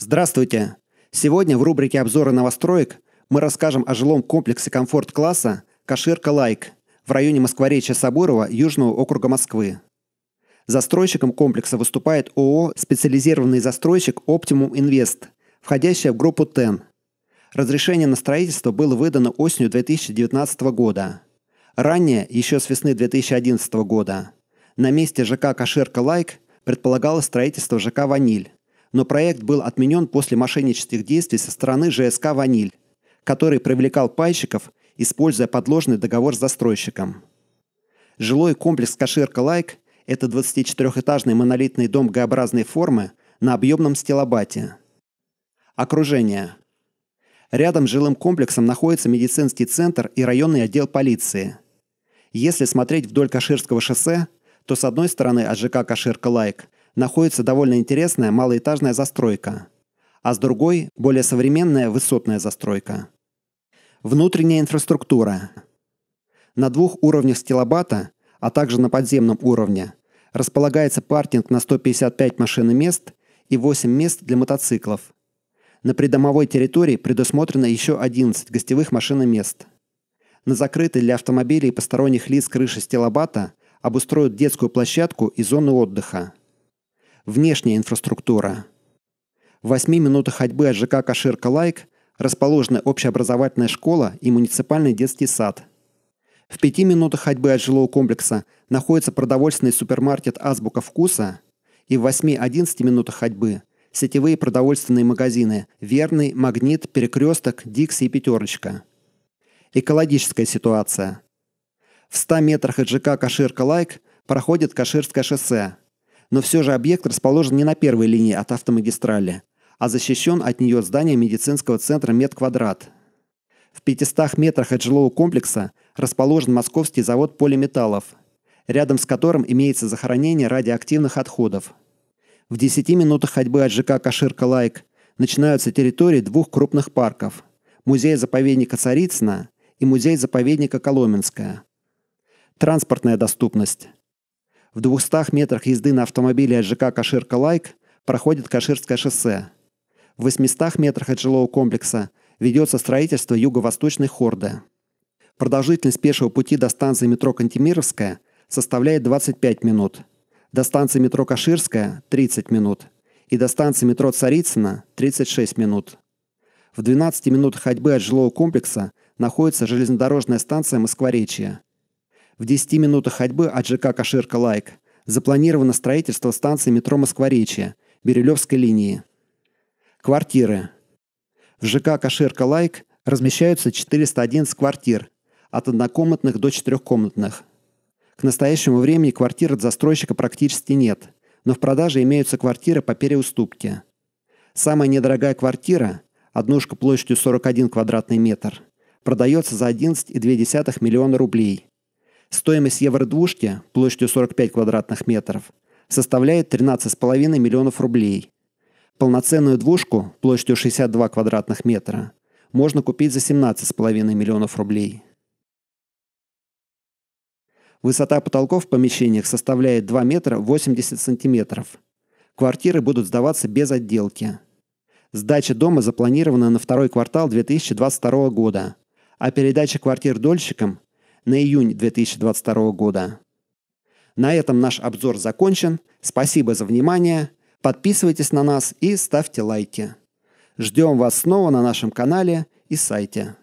Здравствуйте! Сегодня в рубрике «Обзоры новостроек» мы расскажем о жилом комплексе комфорт-класса «Каширка Лайк» в районе Москворечья Соборова Южного округа Москвы. Застройщиком комплекса выступает ООО «Специализированный застройщик Optimum Invest», входящая в группу ТЭН. Разрешение на строительство было выдано осенью 2019 года. Ранее, еще с весны 2011 года, на месте ЖК «Каширка Лайк» предполагалось строительство ЖК «Ваниль», но проект был отменен после мошеннических действий со стороны ЖСК «Ваниль», который привлекал пайщиков, используя подложный договор с застройщиком. Жилой комплекс «Каширка-Лайк» – это 24-этажный монолитный дом Г-образной формы на объемном стилобате. Окружение. Рядом с жилым комплексом находится медицинский центр и районный отдел полиции. Если смотреть вдоль Каширского шоссе, то с одной стороны от ЖК «Каширка-Лайк» находится довольно интересная малоэтажная застройка, а с другой – более современная высотная застройка. Внутренняя инфраструктура. На двух уровнях стилобата, а также на подземном уровне, располагается паркинг на 155 машин и мест и 8 мест для мотоциклов. На придомовой территории предусмотрено еще 11 гостевых машин и мест. На закрытой для автомобилей и посторонних лиц крыше стилобата обустроят детскую площадку и зону отдыха внешняя инфраструктура. В 8 минутах ходьбы от ЖК Каширка-Лайк расположена общеобразовательная школа и муниципальный детский сад. В 5 минутах ходьбы от жилого комплекса находится продовольственный супермаркет «Азбука вкуса», и в 8-11 минутах ходьбы – сетевые продовольственные магазины «Верный», «Магнит», «Перекресток», «Дикси» и «Пятерочка». Экологическая ситуация. В 100 метрах от ЖК «Каширка-Лайк» проходит Каширское шоссе – но все же объект расположен не на первой линии от автомагистрали, а защищен от нее здание медицинского центра «Медквадрат». В 500 метрах от жилого комплекса расположен московский завод полиметаллов, рядом с которым имеется захоронение радиоактивных отходов. В 10 минутах ходьбы от ЖК «Каширка-Лайк» начинаются территории двух крупных парков – музей-заповедника Царицына и музей-заповедника Коломенская. Транспортная доступность. В 200 метрах езды на автомобиле от ЖК «Каширка-Лайк» проходит Каширское шоссе. В 800 метрах от жилого комплекса ведется строительство юго-восточной хорды. Продолжительность пешего пути до станции метро Кантемировская составляет 25 минут, до станции метро Каширская – 30 минут и до станции метро Царицына – 36 минут. В 12 минут ходьбы от жилого комплекса находится железнодорожная станция Москворечья, в 10 минутах ходьбы от ЖК Каширка-Лайк запланировано строительство станции метро «Москворечье» Бирюлевской линии. Квартиры. В ЖК Каширка-Лайк размещаются 411 квартир, от однокомнатных до четырехкомнатных. К настоящему времени квартир от застройщика практически нет, но в продаже имеются квартиры по переуступке. Самая недорогая квартира, однушка площадью 41 квадратный метр, продается за 11,2 миллиона рублей, Стоимость евро-двушки площадью 45 квадратных метров составляет 13,5 миллионов рублей. Полноценную двушку площадью 62 квадратных метра можно купить за 17,5 миллионов рублей. Высота потолков в помещениях составляет 2 метра 80 сантиметров. Квартиры будут сдаваться без отделки. Сдача дома запланирована на второй квартал 2022 года, а передача квартир дольщикам на июнь 2022 года. На этом наш обзор закончен. Спасибо за внимание. Подписывайтесь на нас и ставьте лайки. Ждем вас снова на нашем канале и сайте.